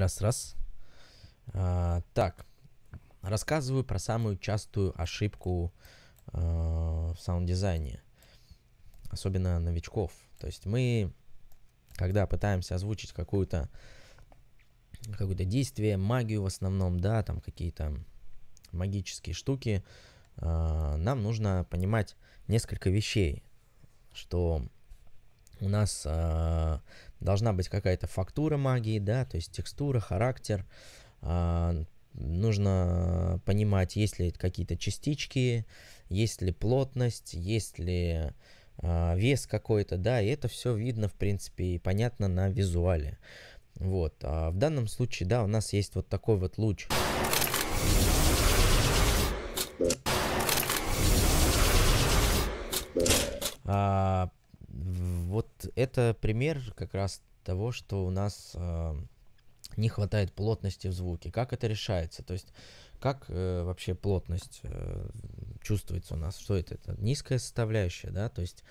Раз, раз. А, так, рассказываю про самую частую ошибку а, в саунд-дизайне, особенно новичков. То есть мы, когда пытаемся озвучить какую-то какое-то действие, магию в основном, да, там какие-то магические штуки, а, нам нужно понимать несколько вещей, что у нас э, должна быть какая-то фактура магии, да, то есть текстура, характер. Э, нужно понимать, есть ли какие-то частички, есть ли плотность, есть ли э, вес какой-то, да, и это все видно, в принципе, и понятно на визуале. Вот, а в данном случае, да, у нас есть вот такой вот луч. А, вот это пример как раз того, что у нас э, не хватает плотности в звуке. Как это решается? То есть как э, вообще плотность э, чувствуется у нас? Что это? Это низкая составляющая, да? То есть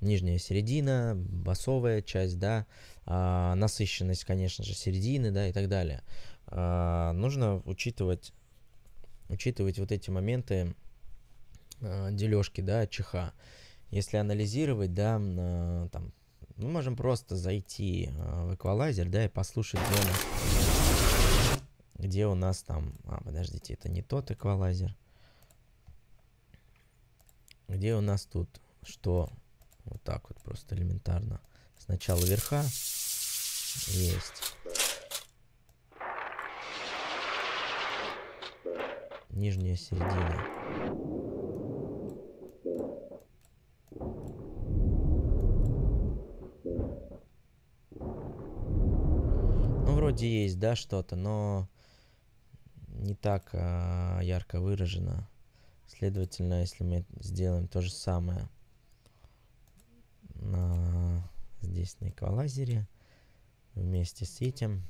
нижняя середина, басовая часть, да, э, насыщенность, конечно же, середины, да, и так далее. Э, нужно учитывать, учитывать вот эти моменты э, дележки, да, чиха. Э, если анализировать, да, э, там, мы можем просто зайти э, в эквалайзер, да, и послушать, где у нас, где у нас там... А, подождите, это не тот эквалайзер. Где у нас тут что? Вот так вот просто элементарно. Сначала верха. Есть. Нижняя середина. Ну, вроде есть, да, что-то, но не так а, ярко выражено. Следовательно, если мы сделаем то же самое на, здесь на эквалайзере вместе с этим.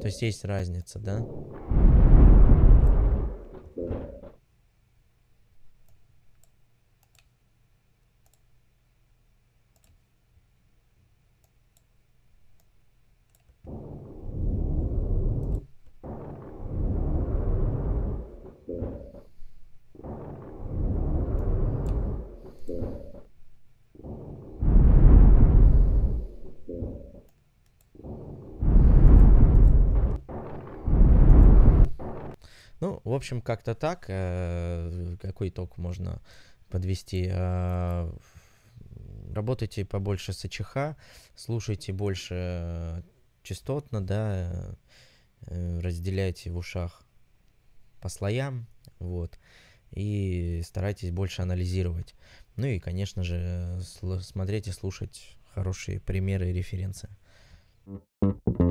То есть есть разница, да? Ну, в общем, как-то так. Э, какой итог можно подвести? А, работайте побольше с АЧХ, слушайте больше частотно, да, э, разделяйте в ушах по слоям, вот, и старайтесь больше анализировать. Ну и, конечно же, смотреть и слушать хорошие примеры и референсы. Thank you.